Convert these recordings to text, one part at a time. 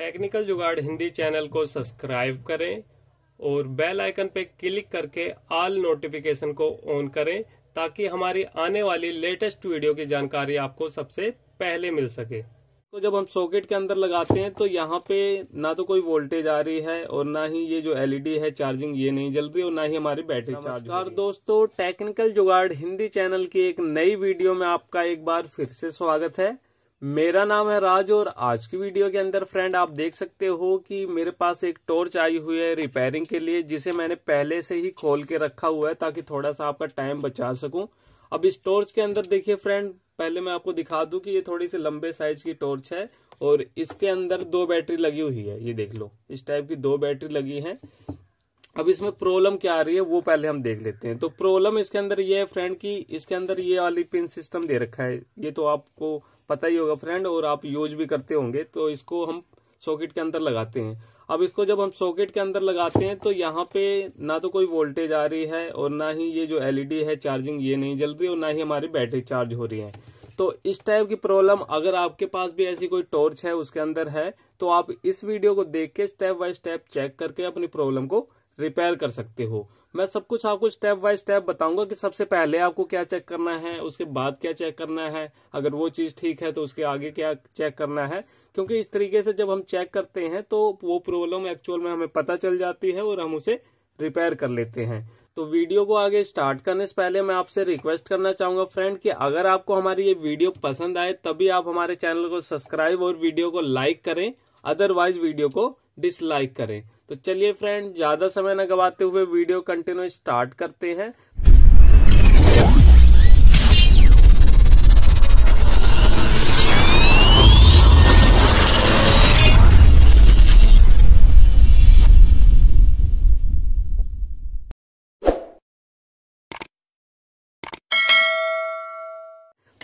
technical जुगाड़ Hindi channel को subscribe करें और बेल आइकन पर क्लिक करके ऑल नोटिफिकेशन को ऑन करें ताकि हमारी आने वाली लेटेस्ट वीडियो की जानकारी आपको सबसे पहले मिल सके तो जब हम सॉकेट के अंदर लगाते हैं तो यहाँ पे ना तो कोई वोल्टेज आ रही है और ना ही ये जो एलईडी है चार्जिंग ये नहीं जल रही और ना ही हमारी बैटरी चार्ज नमस्कार दोस्तों टेक्निकल जुगाड़ हिंदी चैनल की एक नई वीडियो में आपका एक बार फिर से स्वागत है मेरा नाम है राज और आज की वीडियो के अंदर फ्रेंड आप देख सकते हो कि मेरे पास एक टॉर्च आई हुई है रिपेयरिंग के लिए जिसे मैंने पहले से ही खोल के रखा हुआ है ताकि थोड़ा सा आपका टाइम बचा सकूं अब इस टॉर्च के अंदर देखिए फ्रेंड पहले मैं आपको दिखा दूं कि ये थोड़ी सी लंबे साइज की टॉर्च है और इसके अंदर दो बैटरी लगी हुई है ये देख लो इस टाइप की दो बैटरी लगी है अब इसमें प्रॉब्लम क्या आ रही है वो पहले हम देख लेते हैं तो प्रॉब्लम इसके अंदर ये है फ्रेंड कि इसके अंदर ये वाली पिन सिस्टम दे रखा है ये तो आपको पता ही होगा फ्रेंड और आप यूज भी करते होंगे तो इसको हम सॉकेट के अंदर लगाते हैं अब इसको जब हम सॉकेट के अंदर लगाते हैं तो यहाँ पे ना तो कोई वोल्टेज आ रही है और ना ही ये जो एलईडी है चार्जिंग ये नहीं जल रही और ना ही हमारी बैटरी चार्ज हो रही है तो इस टाइप की प्रॉब्लम अगर आपके पास भी ऐसी कोई टॉर्च है उसके अंदर है तो आप इस वीडियो को देख के स्टेप बाय स्टेप चेक करके अपनी प्रॉब्लम को रिपेयर कर सकते हो मैं सब कुछ आपको स्टेप बाय स्टेप बताऊंगा कि सबसे पहले आपको क्या चेक करना है उसके बाद क्या चेक करना है अगर वो चीज ठीक है तो उसके आगे क्या चेक करना है क्योंकि इस तरीके से जब हम चेक करते हैं तो वो प्रॉब्लम एक्चुअल में हमें पता चल जाती है और हम उसे रिपेयर कर लेते हैं तो वीडियो को आगे स्टार्ट करने से पहले मैं आपसे रिक्वेस्ट करना चाहूंगा फ्रेंड कि अगर आपको हमारी ये वीडियो पसंद आए तभी आप हमारे चैनल को सब्सक्राइब और वीडियो को लाइक करें अदरवाइज वीडियो को डिसलाइक करें तो चलिए फ्रेंड ज्यादा समय न गवाते हुए वीडियो कंटिन्यू स्टार्ट करते हैं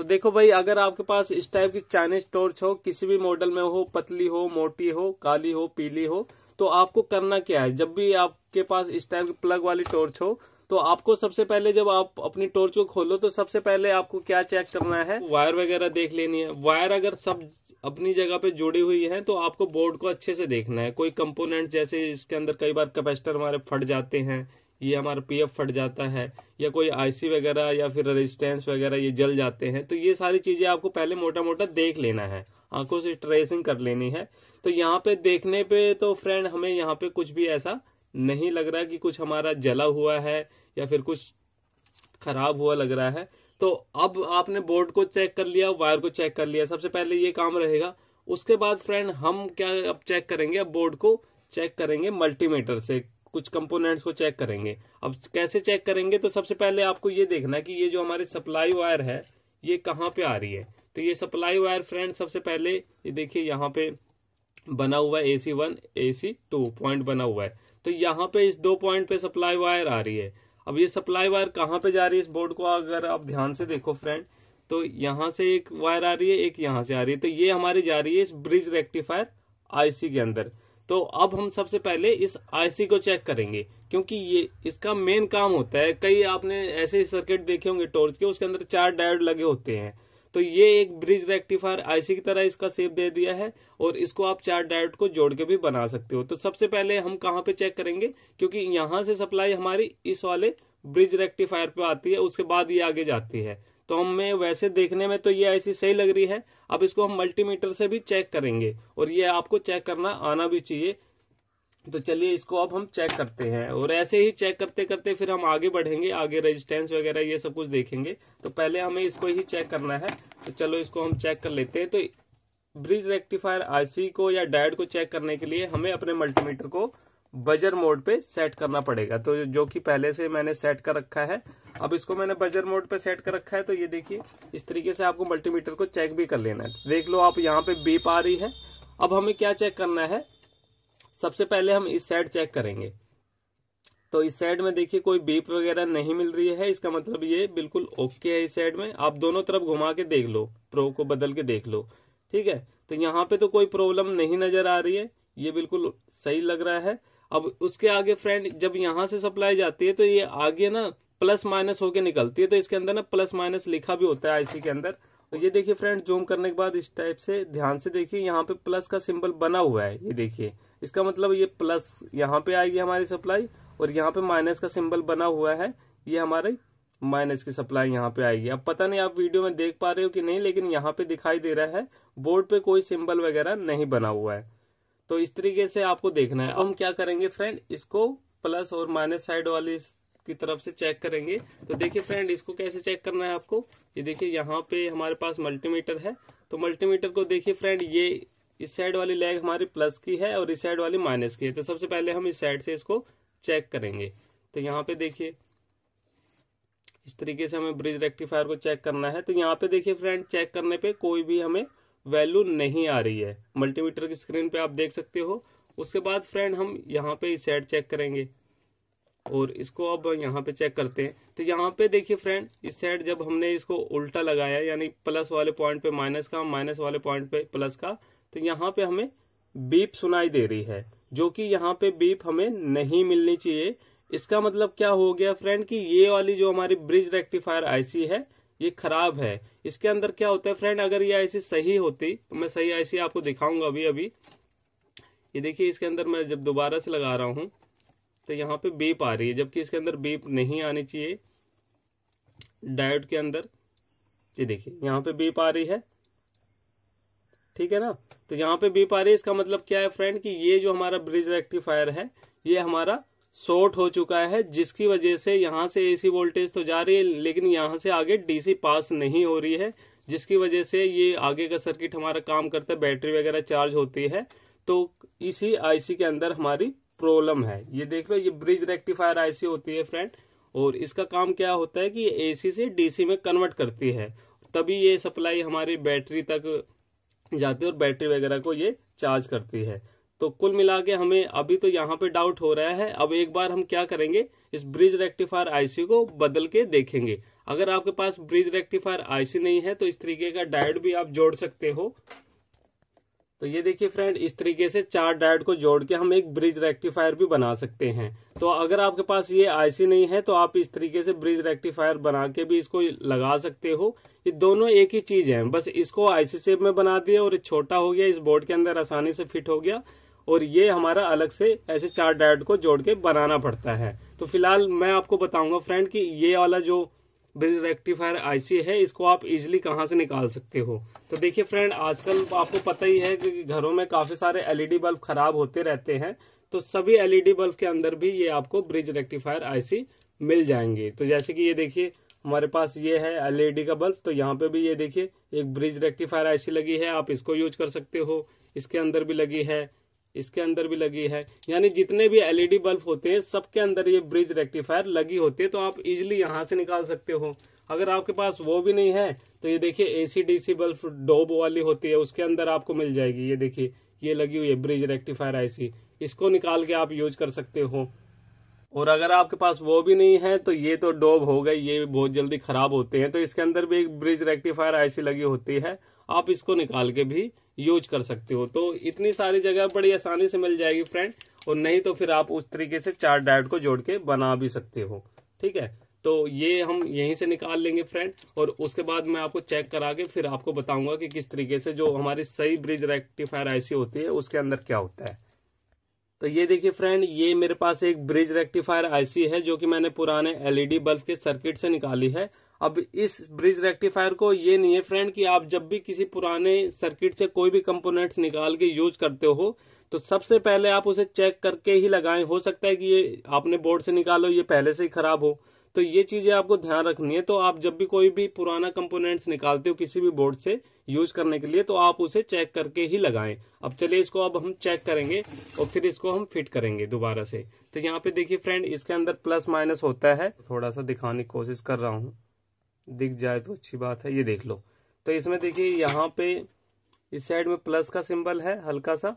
देखो भाई अगर आपके पास इस टाइप की चाइनीज टॉर्च हो किसी भी मॉडल में हो पतली हो मोटी हो काली हो पीली हो तो आपको करना क्या है जब भी आपके पास इस टाइप की प्लग वाली टॉर्च हो तो आपको सबसे पहले जब आप अपनी टॉर्च को खोलो तो सबसे पहले आपको क्या चेक करना है वायर वगैरह देख लेनी है वायर अगर सब अपनी जगह पे जुड़ी हुई है तो आपको बोर्ड को अच्छे से देखना है कोई कंपोनेंट जैसे इसके अंदर कई बार कैपेसिटर हमारे फट जाते हैं ये हमारा पीएफ फट जाता है या कोई आईसी वगैरह या फिर रेजिस्टेंस वगैरह ये जल जाते हैं तो ये सारी चीज़ें आपको पहले मोटा मोटा देख लेना है आंखों से ट्रेसिंग कर लेनी है तो यहाँ पे देखने पे तो फ्रेंड हमें यहाँ पे कुछ भी ऐसा नहीं लग रहा कि कुछ हमारा जला हुआ है या फिर कुछ खराब हुआ लग रहा है तो अब आपने बोर्ड को चेक कर लिया वायर को चेक कर लिया सबसे पहले ये काम रहेगा उसके बाद फ्रेंड हम क्या अब चेक करेंगे अब बोर्ड को चेक करेंगे मल्टीमीटर से कुछ कंपोनेंट्स को चेक करेंगे अब कैसे चेक करेंगे तो सबसे पहले आपको ये देखना कि ये जो हमारे सप्लाई वायर है ये कहाँ पे आ रही है तो ये सप्लाई वायर फ्रेंड सबसे पहले ये देखिए यहाँ पे बना हुआ है A C one A C two point बना हुआ है तो यहाँ पे इस दो पॉइंट पे सप्लाई वायर आ रही है अब ये सप्लाई वायर कहाँ पे जा रही है इस बोर्ड को अगर आप ध्यान से देखो फ्रेंड तो यहाँ से एक वायर आ रही है एक यहाँ से आ रही है तो ये हमारी जा रही है इस ब्रिज रेक्टिफायर आईसी के अंदर तो अब हम सबसे पहले इस आईसी को चेक करेंगे क्योंकि ये इसका मेन काम होता है कई आपने ऐसे सर्किट देखे होंगे टॉर्च के उसके अंदर चार डायोड लगे होते हैं तो ये एक ब्रिज रेक्टिफायर आईसी की तरह इसका सेप दे दिया है और इसको आप चार डायोड को जोड़ के भी बना सकते हो तो सबसे पहले हम कहाँ पे चेक करेंगे क्योंकि यहाँ से सप्लाई हमारी इस वाले ब्रिज रेक्टिफायर पे आती है उसके बाद ये आगे जाती है तो हमें वैसे देखने में तो ये ऐसी सही लग रही है अब इसको हम मल्टीमीटर से भी चेक करेंगे और ये आपको चेक करना आना भी चाहिए तो चलिए इसको अब हम चेक करते हैं और ऐसे ही चेक करते करते फिर हम आगे बढ़ेंगे आगे रेजिस्टेंस वगैरह ये सब कुछ देखेंगे तो पहले हमें इसको ही चेक करना है तो चलो इसको हम चेक कर लेते हैं तो ब्रिज रेक्टिफायर आईसी को या डायड को चेक करने के लिए हमें अपने मल्टीमीटर को बजर मोड पे सेट करना पड़ेगा तो जो कि पहले से मैंने सेट कर रखा है अब इसको मैंने बजर मोड पे सेट कर रखा है तो ये देखिए इस तरीके से आपको मल्टीमीटर को चेक भी कर लेना है देख लो आप यहाँ पे बीप आ रही है अब हमें क्या चेक करना है सबसे पहले हम इस साइड चेक करेंगे तो इस साइड में देखिए कोई बीप वगैरह नहीं मिल रही है इसका मतलब ये बिल्कुल ओके है इस साइड में आप दोनों तरफ घुमा के देख लो प्रो को बदल के देख लो ठीक है तो यहाँ पे तो कोई प्रॉब्लम नहीं नजर आ रही है ये बिल्कुल सही लग रहा है अब उसके आगे फ्रेंड जब यहाँ से सप्लाई जाती है तो ये आगे ना प्लस माइनस होके निकलती है तो इसके अंदर ना प्लस माइनस लिखा भी होता है आईसी के अंदर और ये देखिए फ्रेंड जूम करने के बाद इस टाइप से ध्यान से देखिए यहाँ पे प्लस का सिंबल बना हुआ है ये देखिए इसका मतलब ये प्लस यहाँ पे आएगी हमारी सप्लाई और यहाँ पे माइनस का सिंबल बना हुआ है ये हमारी माइनस की सप्लाई यहाँ पे आएगी अब पता नहीं आप वीडियो में देख पा रहे हो कि नहीं लेकिन यहाँ पे दिखाई दे रहा है बोर्ड पे कोई सिंबल वगैरह नहीं बना हुआ है तो इस तरीके से आपको देखना है हम क्या करेंगे फ्रेंड इसको प्लस और माइनस साइड वाली की तरफ से चेक करेंगे तो देखिए फ्रेंड इसको कैसे चेक करना है आपको ये देखिए यहाँ पे हमारे पास मल्टीमीटर है तो मल्टीमीटर को देखिए फ्रेंड ये इस साइड वाली लेग हमारी प्लस की है और इस साइड वाली माइनस की है तो सबसे पहले हम इस साइड से इसको चेक करेंगे तो यहाँ पे देखिए इस तरीके से हमें ब्रिज रेक्टिफायर को चेक करना है तो यहाँ पे देखिए फ्रेंड चेक करने पे कोई भी हमें वैल्यू नहीं आ रही है मल्टीमीटर की स्क्रीन पे आप देख सकते हो उसके बाद फ्रेंड हम यहाँ पे इस साइड चेक करेंगे और इसको अब यहाँ पे चेक करते हैं तो यहाँ पे देखिए फ्रेंड इस साइड जब हमने इसको उल्टा लगाया यानी प्लस वाले पॉइंट पे माइनस का माइनस वाले पॉइंट पे प्लस का तो यहाँ पे हमें बीप सुनाई दे रही है जो कि यहाँ पे बीप हमें नहीं मिलनी चाहिए इसका मतलब क्या हो गया फ्रेंड कि ये वाली जो हमारी ब्रिज रेक्टिफायर आईसी है ये खराब है इसके अंदर क्या होता है फ्रेंड अगर ये आईसी सही होती तो मैं सही आईसी आपको दिखाऊंगा अभी अभी ये देखिए इसके अंदर मैं जब दोबारा से लगा रहा हूँ तो यहाँ पे बीप आ रही है जबकि इसके अंदर बीप नहीं आनी चाहिए डायोड के अंदर ये देखिए यहाँ पे बीप आ रही है ठीक है ना तो यहाँ पे बीप आ रही है इसका मतलब क्या है फ्रेंड कि ये जो हमारा ब्रिज रेक्टिफायर है ये हमारा शॉर्ट हो चुका है जिसकी वजह से यहाँ से एसी वोल्टेज तो जा रही है लेकिन यहाँ से आगे डीसी पास नहीं हो रही है जिसकी वजह से ये आगे का सर्किट हमारा काम करता है बैटरी वगैरह चार्ज होती है तो इसी आईसी के अंदर हमारी प्रॉब्लम है ये देख लो ये ब्रिज रेक्टिफायर आईसी होती है फ्रेंड और इसका काम क्या होता है कि एसी से डीसी में कन्वर्ट करती है तभी ये सप्लाई हमारी बैटरी तक जाती है और बैटरी वगैरह को ये चार्ज करती है तो कुल मिला के हमें अभी तो यहाँ पे डाउट हो रहा है अब एक बार हम क्या करेंगे इस ब्रिज रेक्टिफायर आईसी को बदल के देखेंगे अगर आपके पास ब्रिज रेक्टिफायर आईसी नहीं है तो इस तरीके का डायड भी आप जोड़ सकते हो तो ये देखिए फ्रेंड इस तरीके से चार डायड को जोड़ के हम एक ब्रिज रेक्टिफायर भी बना सकते हैं तो अगर आपके पास ये आईसी नहीं है तो आप इस तरीके से ब्रिज रेक्टिफायर बना के भी इसको लगा सकते हो ये दोनों एक ही चीज है बस इसको आईसी सेप में बना दिया और छोटा हो गया इस बोर्ड के अंदर आसानी से फिट हो गया और ये हमारा अलग से ऐसे चार डायोड को जोड़ के बनाना पड़ता है तो फिलहाल मैं आपको बताऊंगा फ्रेंड कि ये वाला जो ब्रिज रेक्टिफायर आईसी है इसको आप इजीली कहाँ से निकाल सकते हो तो देखिए फ्रेंड आजकल आपको पता ही है कि घरों में काफ़ी सारे एलईडी e बल्ब खराब होते रहते हैं तो सभी एलईडी e बल्ब के अंदर भी ये आपको ब्रिज रेक्टिफायर आईसी मिल जाएंगे तो जैसे कि ये देखिए हमारे पास ये है एलईडी e का बल्ब तो यहाँ पे भी ये देखिए एक ब्रिज रेक्टिफायर आईसी लगी है आप इसको यूज कर सकते हो इसके अंदर भी लगी है इसके अंदर भी लगी है यानी जितने भी एलईडी बल्ब होते हैं सबके अंदर ये ब्रिज रेक्टिफायर लगी होती है तो आप इजिली यहाँ से निकाल सकते हो अगर आपके पास वो भी नहीं है तो ये देखिए एसी डीसी बल्ब डोब वाली होती है उसके अंदर आपको मिल जाएगी ये देखिए ये लगी हुई है ब्रिज रेक्टिफायर आईसी इसको निकाल के आप यूज कर सकते हो और अगर आपके पास वो भी नहीं है तो ये तो डोब हो गए ये बहुत जल्दी खराब होते हैं तो इसके अंदर भी एक ब्रिज रेक्टिफायर आईसी लगी होती है आप इसको निकाल के भी यूज कर सकते हो तो इतनी सारी जगह बड़ी आसानी से मिल जाएगी फ्रेंड और नहीं तो फिर आप उस तरीके से चार डायट को जोड़ के बना भी सकते हो ठीक है तो ये हम यहीं से निकाल लेंगे फ्रेंड और उसके बाद मैं आपको चेक करा के फिर आपको बताऊंगा कि किस तरीके से जो हमारी सही ब्रिज रेक्टिफायर आईसी होती है उसके अंदर क्या होता है तो ये देखिए फ्रेंड ये मेरे पास एक ब्रिज रेक्टिफायर आईसी है जो कि मैंने पुराने एलईडी बल्ब के सर्किट से निकाली है अब इस ब्रिज रेक्टिफायर को ये नहीं है फ्रेंड कि आप जब भी किसी पुराने सर्किट से कोई भी कंपोनेंट्स निकाल के यूज करते हो तो सबसे पहले आप उसे चेक करके ही लगाएं हो सकता है कि ये आपने बोर्ड से निकालो ये पहले से ही खराब हो तो ये चीज़ें आपको ध्यान रखनी है तो आप जब भी कोई भी पुराना कंपोनेंट्स निकालते हो किसी भी बोर्ड से यूज करने के लिए तो आप उसे चेक करके ही लगाएं अब चलिए इसको अब हम चेक करेंगे और फिर इसको हम फिट करेंगे दोबारा से तो यहाँ पे देखिए फ्रेंड इसके अंदर प्लस माइनस होता है थोड़ा सा दिखाने की कोशिश कर रहा हूँ दिख जाए तो अच्छी बात है ये देख लो तो इसमें देखिए यहाँ पे इस साइड में प्लस का सिंबल है हल्का सा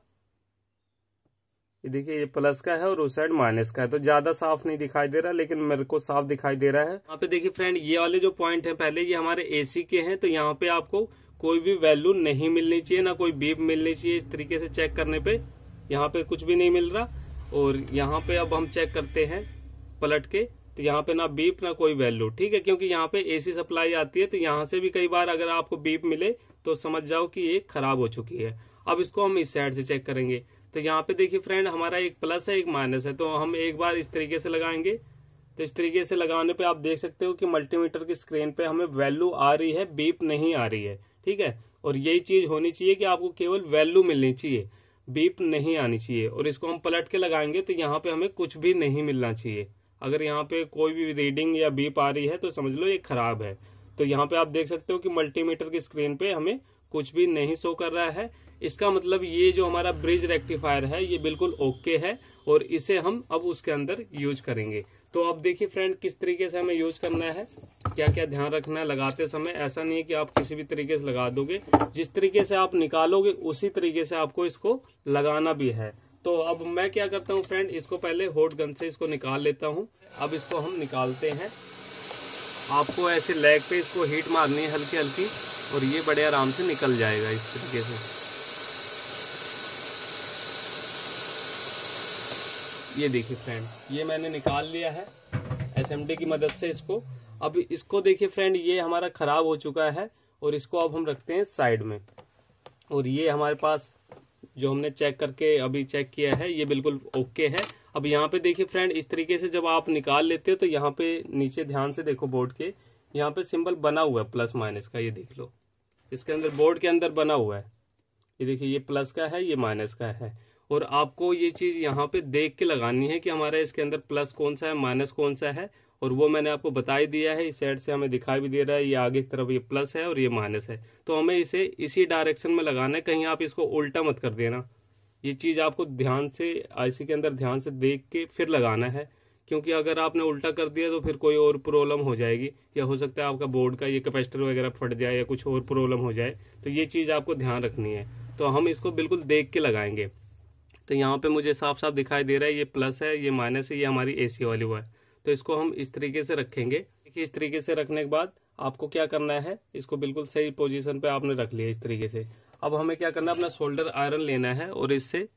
ये देखिए ये प्लस का है और उस साइड माइनस का है तो ज्यादा साफ नहीं दिखाई दे रहा लेकिन मेरे को साफ दिखाई दे रहा है यहाँ पे देखिए फ्रेंड ये वाले जो पॉइंट है पहले ये हमारे एसी के हैं तो यहाँ पे आपको कोई भी वैल्यू नहीं मिलनी चाहिए ना कोई बीप मिलनी चाहिए इस तरीके से चेक करने पे यहाँ पे कुछ भी नहीं मिल रहा और यहाँ पे अब हम चेक करते हैं पलट के तो यहाँ पे ना बीप ना कोई वैल्यू ठीक है क्योंकि यहाँ पे एसी सप्लाई आती है तो यहाँ से भी कई बार अगर आपको बीप मिले तो समझ जाओ कि ये खराब हो चुकी है अब इसको हम इस साइड से चेक करेंगे तो यहाँ पे देखिए फ्रेंड हमारा एक प्लस है एक माइनस है तो हम एक बार इस तरीके से लगाएंगे तो इस तरीके से लगाने पर आप देख सकते हो कि मल्टीमीटर की स्क्रीन पे हमें वैल्यू आ रही है बीप नहीं आ रही है ठीक है और यही चीज होनी चाहिए कि आपको केवल वैल्यू मिलनी चाहिए बीप नहीं आनी चाहिए और इसको हम पलट के लगाएंगे तो यहाँ पे हमें कुछ भी नहीं मिलना चाहिए अगर यहाँ पे कोई भी रीडिंग या बीप आ रही है तो समझ लो ये खराब है तो यहाँ पे आप देख सकते हो कि मल्टीमीटर की स्क्रीन पे हमें कुछ भी नहीं शो कर रहा है इसका मतलब ये जो हमारा ब्रिज रेक्टिफायर है ये बिल्कुल ओके है और इसे हम अब उसके अंदर यूज करेंगे तो अब देखिए फ्रेंड किस तरीके से हमें यूज करना है क्या क्या ध्यान रखना है लगाते समय ऐसा नहीं है कि आप किसी भी तरीके से लगा दोगे जिस तरीके से आप निकालोगे उसी तरीके से आपको इसको लगाना भी है तो अब मैं क्या करता हूँ फ्रेंड इसको पहले होट गन से इसको निकाल लेता हूँ अब इसको हम निकालते हैं आपको ऐसे लेग पे इसको हीट मारनी है हल्की हल्की और ये बड़े आराम से निकल जाएगा इस तरीके से ये देखिए फ्रेंड ये मैंने निकाल लिया है एस की मदद से इसको अब इसको देखिए फ्रेंड ये हमारा ख़राब हो चुका है और इसको अब हम रखते हैं साइड में और ये हमारे पास जो हमने चेक करके अभी चेक किया है ये बिल्कुल ओके है अब यहाँ पे देखिए फ्रेंड इस तरीके से जब आप निकाल लेते हो तो यहाँ पे नीचे ध्यान से देखो बोर्ड के यहाँ पे सिंबल बना हुआ है प्लस माइनस का ये देख लो इसके अंदर बोर्ड के अंदर बना हुआ है ये देखिए ये प्लस का है ये माइनस का है और आपको ये चीज़ यहाँ पे देख के लगानी है कि हमारा इसके अंदर प्लस कौन सा है माइनस कौन सा है और वो मैंने आपको बता ही दिया है इस साइड से हमें दिखाई भी दे रहा है ये आगे की तरफ ये प्लस है और ये माइनस है तो हमें इसे इसी डायरेक्शन में लगाना है कहीं आप इसको उल्टा मत कर देना ये चीज़ आपको ध्यान से आईसी के अंदर ध्यान से देख के फिर लगाना है क्योंकि अगर आपने उल्टा कर दिया तो फिर कोई और प्रॉब्लम हो जाएगी या हो सकता है आपका बोर्ड का ये कैपेसिटर वगैरह फट जाए या कुछ और प्रॉब्लम हो जाए तो ये चीज़ आपको ध्यान रखनी है तो हम इसको बिल्कुल देख के लगाएंगे तो यहाँ पे मुझे साफ साफ दिखाई दे रहा है ये प्लस है ये माइनस है ये हमारी एसी वाली हुआ है तो इसको हम इस तरीके से रखेंगे देखिए इस तरीके से रखने के बाद आपको क्या करना है इसको बिल्कुल सही पोजीशन पे आपने रख लिया इस तरीके से अब हमें क्या करना है अपना शोल्डर आयरन लेना है और इससे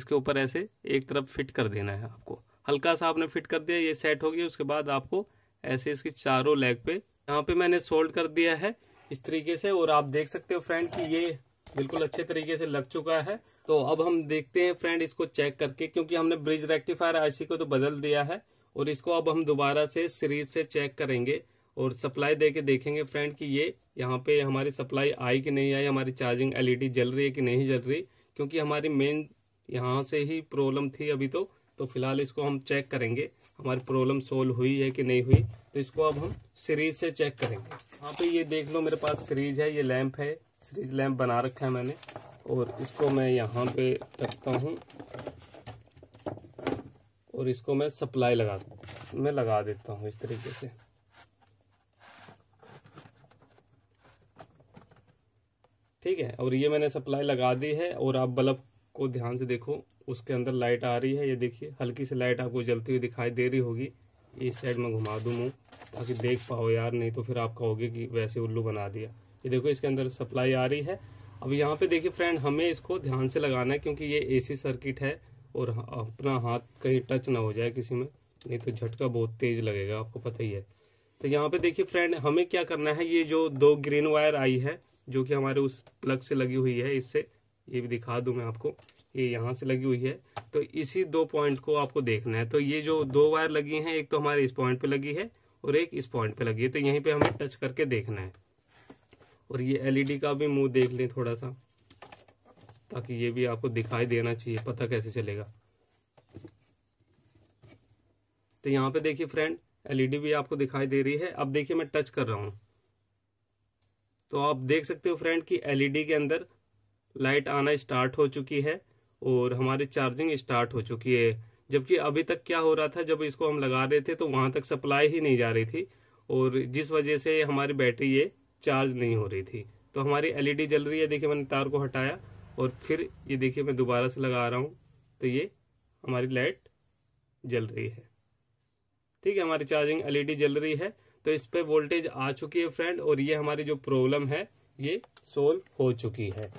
इसके ऊपर ऐसे एक तरफ फिट कर देना है आपको हल्का सा आपने फिट कर दिया ये सेट हो गया उसके बाद आपको ऐसे इसकी चारों लेग पे यहाँ पे मैंने सोल्ड कर दिया है इस तरीके से और आप देख सकते हो फ्रेंड कि ये बिल्कुल अच्छे तरीके से लग चुका है तो अब हम देखते हैं फ्रेंड इसको चेक करके क्योंकि हमने ब्रिज रेक्टिफायर आईसी को तो बदल दिया है और इसको अब हम दोबारा से सीरीज से चेक करेंगे और सप्लाई दे के देखेंगे फ्रेंड कि ये यहाँ पे हमारी सप्लाई आई कि नहीं आई हमारी चार्जिंग एलईडी जल रही है कि नहीं जल रही क्योंकि हमारी मेन यहाँ से ही प्रॉब्लम थी अभी तो तो फिलहाल इसको हम चेक करेंगे हमारी प्रॉब्लम सोल्व हुई है कि नहीं हुई तो इसको अब हम सीरीज से चेक करेंगे यहाँ पे ये देख लो मेरे पास सीरीज है ये लैम्प है सीरीज लैम्प बना रखा है मैंने और इसको मैं यहाँ पे रखता हूँ और इसको मैं सप्लाई लगा मैं लगा देता हूँ इस तरीके से ठीक है और ये मैंने सप्लाई लगा दी है और आप बल्ब को ध्यान से देखो उसके अंदर लाइट आ रही है ये देखिए हल्की सी लाइट आपको जलती हुई दिखाई दे रही होगी इस साइड में घुमा दूँ मुँह ताकि देख पाओ यार नहीं तो फिर आप कहोगे कि वैसे उल्लू बना दिया ये देखो इसके अंदर सप्लाई आ रही है अब यहाँ पे देखिए फ्रेंड हमें इसको ध्यान से लगाना है क्योंकि ये एसी सर्किट है और अपना हाथ कहीं टच ना हो जाए किसी में नहीं तो झटका बहुत तेज लगेगा आपको पता ही है तो यहाँ पे देखिए फ्रेंड हमें क्या करना है ये जो दो ग्रीन वायर आई है जो कि हमारे उस प्लग से लगी हुई है इससे ये भी दिखा दूँ मैं आपको ये यहाँ से लगी हुई है तो इसी दो पॉइंट को आपको देखना है तो ये जो दो वायर लगी हैं एक तो हमारे इस पॉइंट पे लगी है और एक इस पॉइंट पे लगी है तो यहीं पे हमें टच करके देखना है और ये एलईडी का भी मुंह देख लें थोड़ा सा ताकि ये भी आपको दिखाई देना चाहिए पता कैसे चलेगा तो यहाँ पे देखिए फ्रेंड एलईडी e भी आपको दिखाई दे रही है अब देखिए मैं टच कर रहा हूँ तो आप देख सकते हो फ्रेंड कि एलईडी e के अंदर लाइट आना स्टार्ट हो चुकी है और हमारी चार्जिंग स्टार्ट हो चुकी है जबकि अभी तक क्या हो रहा था जब इसको हम लगा रहे थे तो वहाँ तक सप्लाई ही नहीं जा रही थी और जिस वजह से हमारी बैटरी ये चार्ज नहीं हो रही थी तो हमारी एलईडी e जल रही है देखिए मैंने तार को हटाया और फिर ये देखिए मैं दोबारा से लगा रहा हूँ तो ये हमारी लाइट जल रही है ठीक है हमारी चार्जिंग एलईडी जल रही है तो इस पर वोल्टेज आ चुकी है फ्रेंड और ये हमारी जो प्रॉब्लम है ये सोल्व हो चुकी है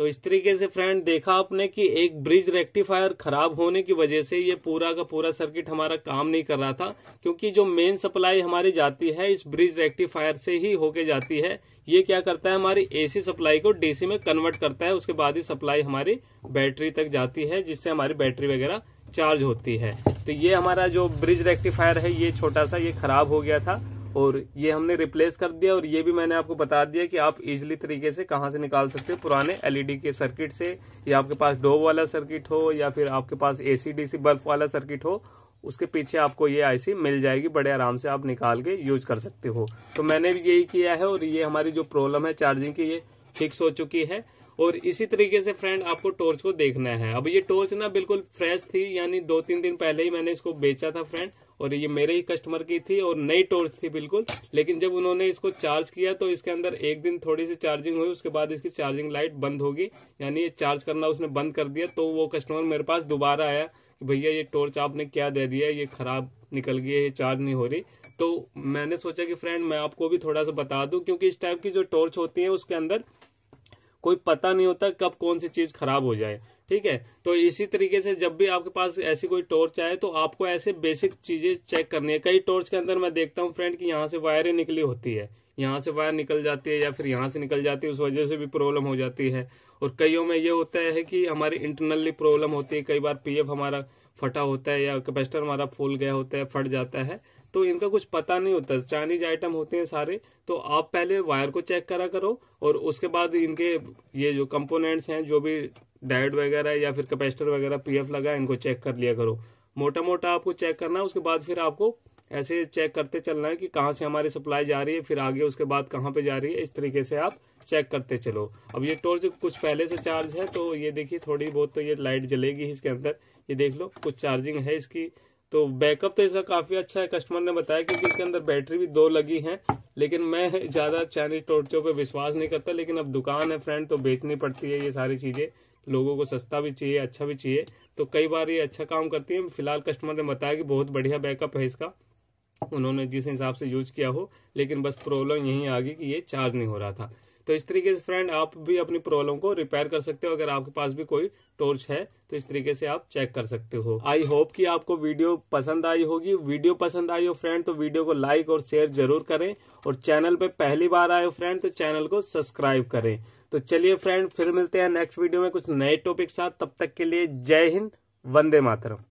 तो इस तरीके से फ्रेंड देखा आपने कि एक ब्रिज रेक्टिफायर खराब होने की वजह से ये पूरा का पूरा सर्किट हमारा काम नहीं कर रहा था क्योंकि जो मेन सप्लाई हमारी जाती है इस ब्रिज रेक्टिफायर से ही होके जाती है ये क्या करता है हमारी एसी सप्लाई को डीसी में कन्वर्ट करता है उसके बाद ही सप्लाई हमारी बैटरी तक जाती है जिससे हमारी बैटरी वगैरह चार्ज होती है तो ये हमारा जो ब्रिज रेक्टिफायर है ये छोटा सा ये खराब हो गया था और ये हमने रिप्लेस कर दिया और ये भी मैंने आपको बता दिया कि आप इजिली तरीके से कहाँ से निकाल सकते हो पुराने एलईडी e के सर्किट से या आपके पास डो वाला सर्किट हो या फिर आपके पास एसी सी बल्ब वाला सर्किट हो उसके पीछे आपको ये आईसी मिल जाएगी बड़े आराम से आप निकाल के यूज कर सकते हो तो मैंने भी यही किया है और ये हमारी जो प्रॉब्लम है चार्जिंग की ये फिक्स हो चुकी है और इसी तरीके से फ्रेंड आपको टॉर्च को देखना है अब ये टॉर्च ना बिल्कुल फ्रेश थी यानी दो तीन दिन पहले ही मैंने इसको बेचा था फ्रेंड और ये मेरे ही कस्टमर की थी और नई टॉर्च थी बिल्कुल लेकिन जब उन्होंने इसको चार्ज किया तो इसके अंदर एक दिन थोड़ी सी चार्जिंग हुई उसके बाद इसकी चार्जिंग लाइट बंद होगी यानी ये चार्ज करना उसने बंद कर दिया तो वो कस्टमर मेरे पास दोबारा आया कि भैया ये टॉर्च आपने क्या दे दिया ये खराब निकल गई है ये चार्ज नहीं हो रही तो मैंने सोचा कि फ्रेंड मैं आपको भी थोड़ा सा बता दूँ क्योंकि इस टाइप की जो टॉर्च होती है उसके अंदर कोई पता नहीं होता कब कौन सी चीज़ खराब हो जाए ठीक है तो इसी तरीके से जब भी आपके पास ऐसी कोई टॉर्च आए तो आपको ऐसे बेसिक चीजें चेक करनी है कई टॉर्च के अंदर मैं देखता हूँ फ्रेंड कि यहाँ से वायरें निकली होती है यहाँ से वायर निकल जाती है या फिर यहाँ से निकल जाती है उस वजह से भी प्रॉब्लम हो जाती है और कईयों में ये होता है कि हमारी इंटरनली प्रॉब्लम होती है कई बार पी हमारा फटा होता है या कैपेसिटर हमारा फूल गया होता है फट जाता है तो इनका कुछ पता नहीं होता चाइनीज आइटम होते हैं सारे तो आप पहले वायर को चेक करा करो और उसके बाद इनके ये जो कंपोनेंट्स हैं जो भी डायोड वगैरह या फिर कैपेसिटर वगैरह पीएफ लगा इनको चेक कर लिया करो मोटा मोटा आपको चेक करना है उसके बाद फिर आपको ऐसे चेक करते चलना है कि कहाँ से हमारी सप्लाई जा रही है फिर आगे उसके बाद कहाँ पे जा रही है इस तरीके से आप चेक करते चलो अब ये टॉर्च कुछ पहले से चार्ज है तो ये देखिए थोड़ी बहुत तो ये लाइट जलेगी इसके अंदर ये देख लो कुछ चार्जिंग है इसकी तो बैकअप तो इसका काफ़ी अच्छा है कस्टमर ने बताया क्योंकि इसके अंदर बैटरी भी दो लगी है लेकिन मैं ज़्यादा चाइनीज टोर्चों पर विश्वास नहीं करता लेकिन अब दुकान है फ्रेंड तो बेचनी पड़ती है ये सारी चीज़ें लोगों को सस्ता भी चाहिए अच्छा भी चाहिए तो कई बार ये अच्छा काम करती है फिलहाल कस्टमर ने बताया कि बहुत बढ़िया बैकअप है इसका उन्होंने जिस हिसाब से यूज किया हो लेकिन बस प्रॉब्लम यही आ गई कि ये चार्ज नहीं हो रहा था तो इस तरीके से फ्रेंड आप भी अपनी प्रॉब्लम को रिपेयर कर सकते हो अगर आपके पास भी कोई टॉर्च है तो इस तरीके से आप चेक कर सकते हो आई होप कि आपको वीडियो पसंद आई होगी वीडियो पसंद आई हो फ्रेंड तो वीडियो को लाइक और शेयर जरूर करें और चैनल पे पहली बार आए हो फ्रेंड तो चैनल को सब्सक्राइब करें तो चलिए फ्रेंड फिर मिलते हैं नेक्स्ट वीडियो में कुछ नए टॉपिक साथ तब तक के लिए जय हिंद वंदे मातरम